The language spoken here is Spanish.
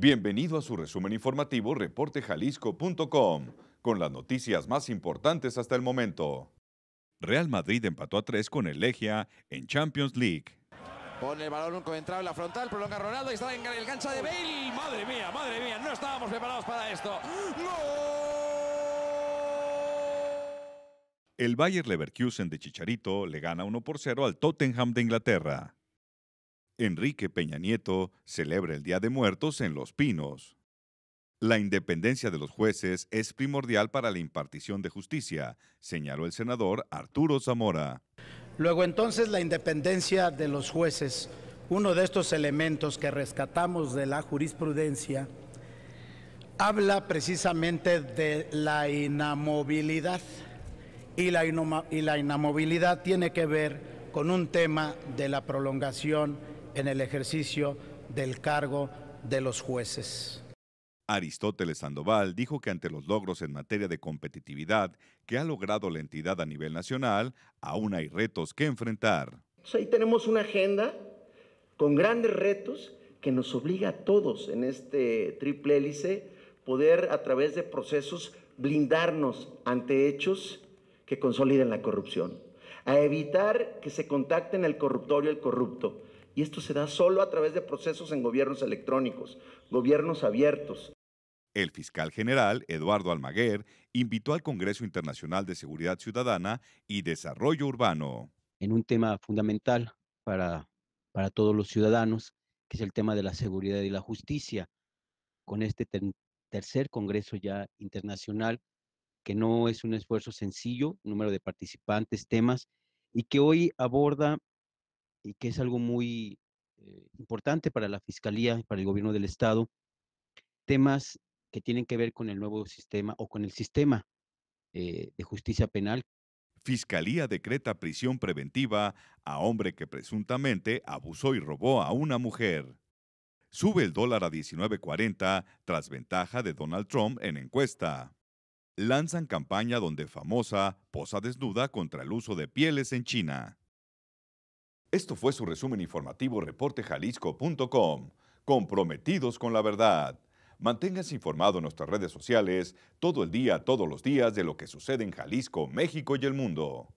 Bienvenido a su resumen informativo reportejalisco.com con las noticias más importantes hasta el momento. Real Madrid empató a tres con el Legia en Champions League. Pone el balón con en la frontal, prolonga Ronaldo y está en el de Bale. Madre mía, madre mía, no estábamos preparados para esto. ¡No! El Bayer Leverkusen de Chicharito le gana 1 por 0 al Tottenham de Inglaterra. Enrique Peña Nieto celebra el Día de Muertos en Los Pinos. La independencia de los jueces es primordial para la impartición de justicia, señaló el senador Arturo Zamora. Luego entonces la independencia de los jueces, uno de estos elementos que rescatamos de la jurisprudencia, habla precisamente de la inamovilidad. Y la, inamovilidad tiene que ver con un tema de la prolongación en el ejercicio del cargo de los jueces. Aristóteles Sandoval dijo que ante los logros en materia de competitividad que ha logrado la entidad a nivel nacional, aún hay retos que enfrentar. Pues ahí tenemos una agenda con grandes retos que nos obliga a todos en este triple hélice poder a través de procesos blindarnos ante hechos que consoliden la corrupción, a evitar que se contacten el corruptorio y el corrupto, y esto se da solo a través de procesos en gobiernos electrónicos, gobiernos abiertos. El fiscal general, Eduardo Almaguer, invitó al Congreso Internacional de Seguridad Ciudadana y Desarrollo Urbano. En un tema fundamental para, para todos los ciudadanos, que es el tema de la seguridad y la justicia, con este tercer Congreso ya internacional, que no es un esfuerzo sencillo, número de participantes, temas, y que hoy aborda y que es algo muy eh, importante para la Fiscalía y para el gobierno del Estado, temas que tienen que ver con el nuevo sistema o con el sistema eh, de justicia penal. Fiscalía decreta prisión preventiva a hombre que presuntamente abusó y robó a una mujer. Sube el dólar a 19.40 tras ventaja de Donald Trump en encuesta. Lanzan campaña donde famosa posa desnuda contra el uso de pieles en China. Esto fue su resumen informativo reportejalisco.com. Comprometidos con la verdad. Manténgase informado en nuestras redes sociales todo el día, todos los días de lo que sucede en Jalisco, México y el mundo.